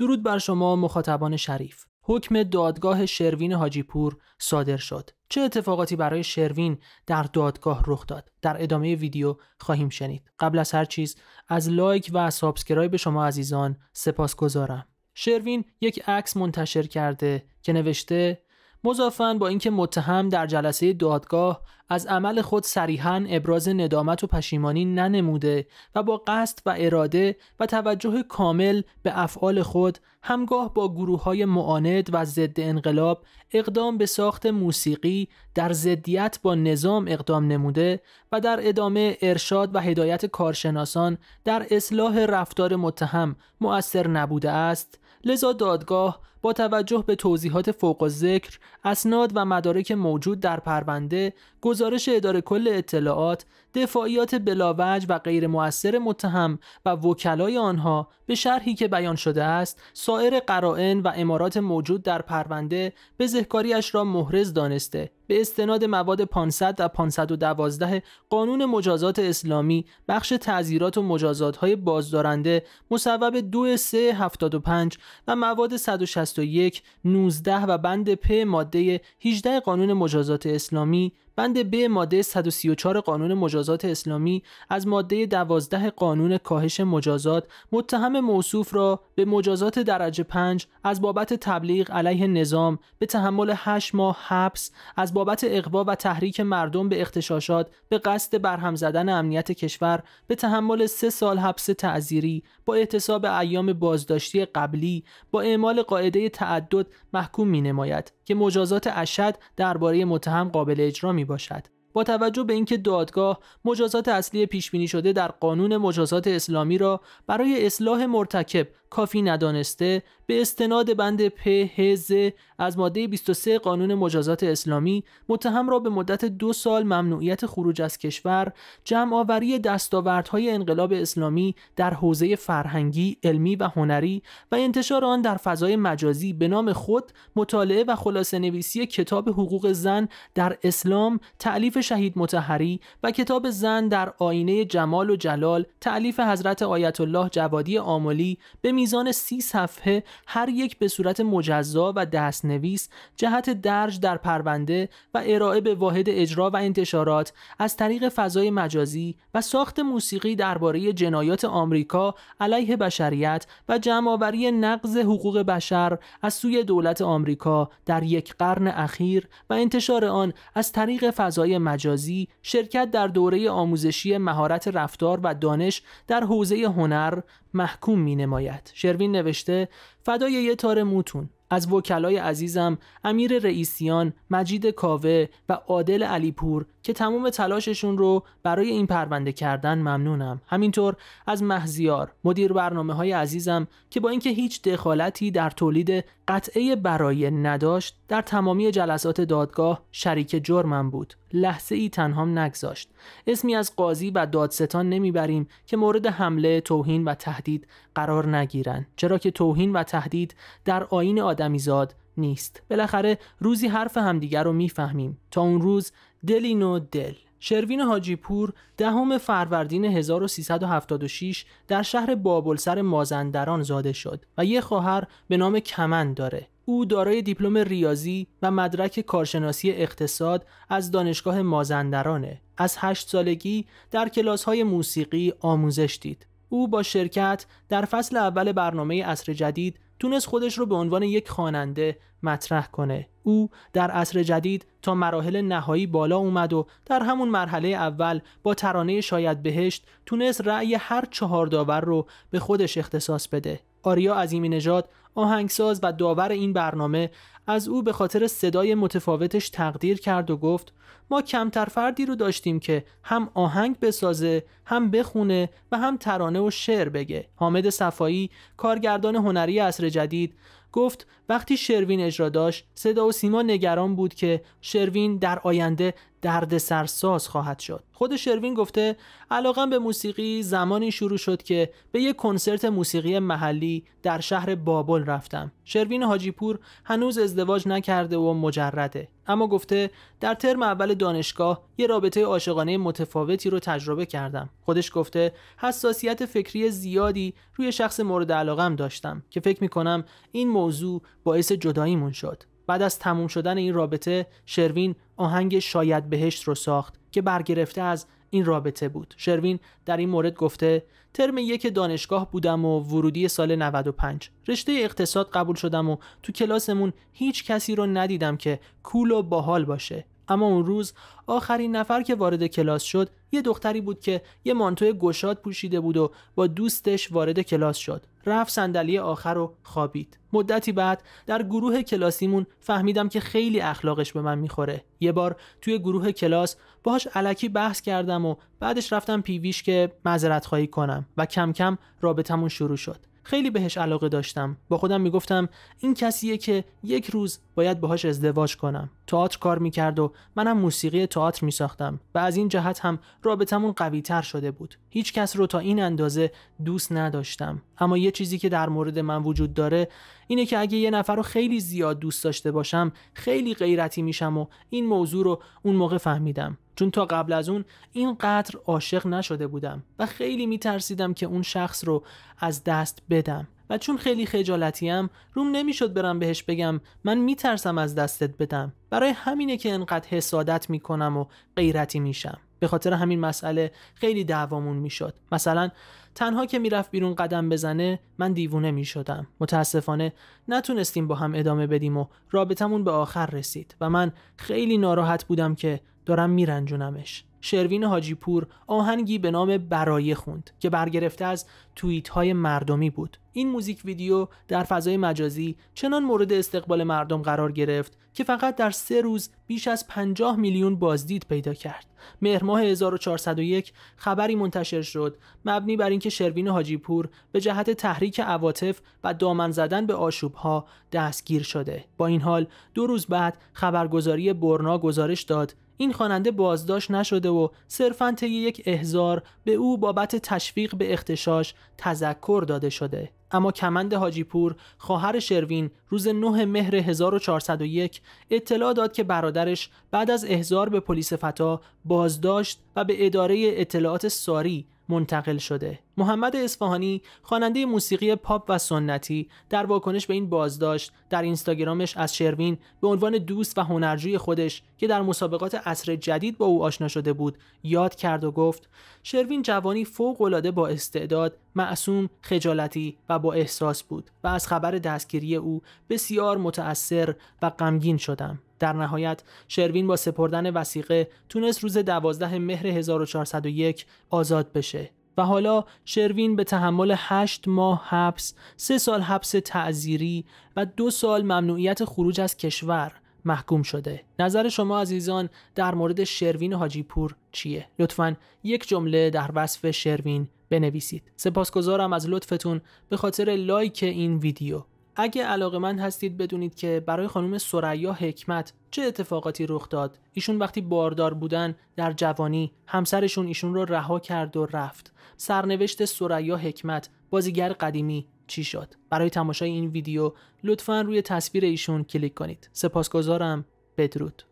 درود بر شما مخاطبان شریف حکم دادگاه شروین حاجی پور صادر شد چه اتفاقاتی برای شروین در دادگاه رخ داد در ادامه ویدیو خواهیم شنید قبل از هر چیز از لایک و سابسکرایب شما عزیزان سپاس گذارم شروین یک عکس منتشر کرده که نوشته مضافن با اینکه متهم در جلسه دادگاه از عمل خود صریحا ابراز ندامت و پشیمانی ننموده و با قصد و اراده و توجه کامل به افعال خود همگاه با گروه های معاند و ضد انقلاب اقدام به ساخت موسیقی در ضدیت با نظام اقدام نموده و در ادامه ارشاد و هدایت کارشناسان در اصلاح رفتار متهم مؤثر نبوده است لذا دادگاه با توجه به توضیحات فوق و ذکر، اسناد و مدارک موجود در پرونده، گزارش اداره کل اطلاعات، دفاعیات بلاوج و غیر مؤثر متهم و وکلای آنها به شرحی که بیان شده است، سایر قرائن و امارات موجود در پرونده به ذهکاریش را محرز دانسته به استناد مواد 500 و 512 قانون مجازات اسلامی بخش تعذیرات و مجازات های بازدارنده مصوب 2375 و مواد 160 61 19 و بند پ ماده 18 قانون مجازات اسلامی بند ب ماده 134 قانون مجازات اسلامی از ماده 12 قانون کاهش مجازات متهم موصوف را به مجازات درجه 5 از بابت تبلیغ علیه نظام به تحمل 8 ماه حبس از بابت اقوا و تحریک مردم به اختشاشات به قصد برهم زدن امنیت کشور به تحمل 3 سال حبس تعزیری با اعتصاب ایام بازداشتی قبلی با اعمال قاعده تعدد محکوم می نماید که مجازات اشد درباره متهم قابل اجرا می باشد با توجه به اینکه دادگاه مجازات اصلی پیش بینی شده در قانون مجازات اسلامی را برای اصلاح مرتکب کافی ندانسته به استناد بند پ هز از ماده 23 قانون مجازات اسلامی متهم را به مدت دو سال ممنوعیت خروج از کشور جمع آوری دستاوردهای انقلاب اسلامی در حوزه فرهنگی، علمی و هنری و انتشار آن در فضای مجازی به نام خود مطالعه و خلاصه نویسی کتاب حقوق زن در اسلام تعلیف شهید متحری و کتاب زن در آینه جمال و جلال تعلیف حضرت آیت الله جوادی آملی به میزان سی صفحه هر یک به صورت مجزا و دستنویس جهت درج در پرونده و ارائه به واحد اجرا و انتشارات از طریق فضای مجازی و ساخت موسیقی درباره جنایات آمریکا علیه بشریت و جمعآوری نقض حقوق بشر از سوی دولت آمریکا در یک قرن اخیر و انتشار آن از طریق فضای مجازی شرکت در دوره آموزشی مهارت رفتار و دانش در حوزه هنر محکوم می نماید. شروین نوشته فدای یه تار موتون از وکلای عزیزم امیر رئیسیان مجید کاوه و عادل علیپور که تمام تلاششون رو برای این پرونده کردن ممنونم همینطور از محزیار مدیر برنامه های عزیزم که با اینکه هیچ دخالتی در تولید قطعه برای نداشت در تمامی جلسات دادگاه شریک جرمم بود لحظه ای تنها نگذاشت اسمی از قاضی و دادستان نمیبریم که مورد حمله توهین و تهدید قرار نگیرند چرا که توهین و تهدید در آین آدمیزاد نیست بالاخره روزی حرف همدیگر رو میفهمیم تا اون روز دلین و دل شروین حاجی پور دهم فروردین 1376 در شهر بابلسر مازندران زاده شد و یه خواهر به نام کمن داره او دارای دیپلم ریاضی و مدرک کارشناسی اقتصاد از دانشگاه مازندرانه از هشت سالگی در کلاس های موسیقی آموزش دید او با شرکت در فصل اول برنامه اصر جدید تونست خودش رو به عنوان یک خواننده مطرح کنه. او در عصر جدید تا مراحل نهایی بالا اومد و در همون مرحله اول با ترانه شاید بهشت تونست رأی هر چهار داور رو به خودش اختصاص بده. آریا عظیمی نژاد آهنگساز و داور این برنامه از او به خاطر صدای متفاوتش تقدیر کرد و گفت ما کمتر فردی رو داشتیم که هم آهنگ بسازه هم بخونه و هم ترانه و شعر بگه حامد صفایی کارگردان هنری عصر جدید گفت وقتی شروین اجرا داشت صدا و سیما نگران بود که شروین در آینده سرساز خواهد شد خود شروین گفته علاقم به موسیقی زمانی شروع شد که به یک کنسرت موسیقی محلی در شهر بابل رفتم شروین حاجیپور هنوز ازدواج نکرده و مجرده اما گفته در ترم اول دانشگاه یه رابطه عاشقانه متفاوتی رو تجربه کردم خودش گفته حساسیت فکری زیادی روی شخص مورد علاقم داشتم که فکر میکنم این موضوع باعث جداییمون شد بعد از تموم شدن این رابطه شروین آهنگ شاید بهشت رو ساخت که برگرفته از این رابطه بود شروین در این مورد گفته ترم یک دانشگاه بودم و ورودی سال 95 رشته اقتصاد قبول شدم و تو کلاسمون هیچ کسی رو ندیدم که کول و باحال باشه اما اون روز آخرین نفر که وارد کلاس شد یه دختری بود که یه مانتوی گشاد پوشیده بود و با دوستش وارد کلاس شد رفت صندلی آخر و خوابید مدتی بعد در گروه کلاسیمون فهمیدم که خیلی اخلاقش به من میخوره یه بار توی گروه کلاس باهاش علکی بحث کردم و بعدش رفتم پیویش که معذرت خواهی کنم و کم کم رابطمون شروع شد خیلی بهش علاقه داشتم با خودم میگفتم این کسیه که یک روز باید باهاش ازدواج کنم تئاتر کار میکرد و منم موسیقی تئاتر میساختم و از این جهت هم رابطمون قوی تر شده بود هیچ کس رو تا این اندازه دوست نداشتم اما یه چیزی که در مورد من وجود داره اینه که اگه یه نفر رو خیلی زیاد دوست داشته باشم خیلی غیرتی میشم و این موضوع رو اون موقع فهمیدم چون تا قبل از اون اینقدر عاشق نشده بودم و خیلی میترسیدم که اون شخص رو از دست بدم و چون خیلی خجالتیم روم نمیشد برم بهش بگم من میترسم از دستت بدم برای همینه که انقدر حسادت میکنم و غیرتی میشم به خاطر همین مسئله خیلی دعوامون میشد مثلا تنها که میرفت بیرون قدم بزنه من دیوونه میشدم متاسفانه نتونستیم با هم ادامه بدیم و رابطمون به آخر رسید و من خیلی ناراحت بودم که دارم میرنجونمش شروین حاجی پور آهنگی به نام برای خوند که برگرفته از توییت های مردمی بود این موزیک ویدیو در فضای مجازی چنان مورد استقبال مردم قرار گرفت که فقط در سه روز بیش از 50 میلیون بازدید پیدا کرد مهر ماه 1401 خبری منتشر شد مبنی بر اینکه شروین حاجی پور به جهت تحریک عواطف و دامن زدن به آشوب ها دستگیر شده با این حال دو روز بعد خبرگزاری برنا گزارش داد این خواننده بازداشت نشده و صرفا طی یک احزار به او بابت تشویق به اختشاش تذکر داده شده اما کمند حاجی پور خواهر شروین روز 9 مهر 1401 اطلاع داد که برادرش بعد از احضار به پلیس فتا بازداشت و به اداره اطلاعات ساری منتقل شده محمد اصفهانی خواننده موسیقی پاپ و سنتی در واکنش به این بازداشت در اینستاگرامش از شروین به عنوان دوست و هنرجوی خودش که در مسابقات عصر جدید با او آشنا شده بود یاد کرد و گفت شروین جوانی فوق‌العاده با استعداد معصوم خجالتی و با احساس بود و از خبر دستگیری او بسیار متأثر و غمگین شدم در نهایت شروین با سپردن وسیقه تونست روز 12 مهر 1401 آزاد بشه و حالا شروین به تحمل 8 ماه حبس، سه سال حبس تعذیری و دو سال ممنوعیت خروج از کشور محکوم شده. نظر شما عزیزان در مورد شروین حاجی چیه؟ لطفا یک جمله در وصف شروین بنویسید. سپاسگزارم از لطفتون به خاطر لایک این ویدیو. اگه علاقه من هستید بدونید که برای خانم سریا حکمت چه اتفاقاتی رخ داد ایشون وقتی باردار بودن در جوانی همسرشون ایشون رو رها کرد و رفت سرنوشت سریا حکمت بازیگر قدیمی چی شد برای تماشای این ویدیو لطفا روی تصویر ایشون کلیک کنید سپاسگزارم بدرود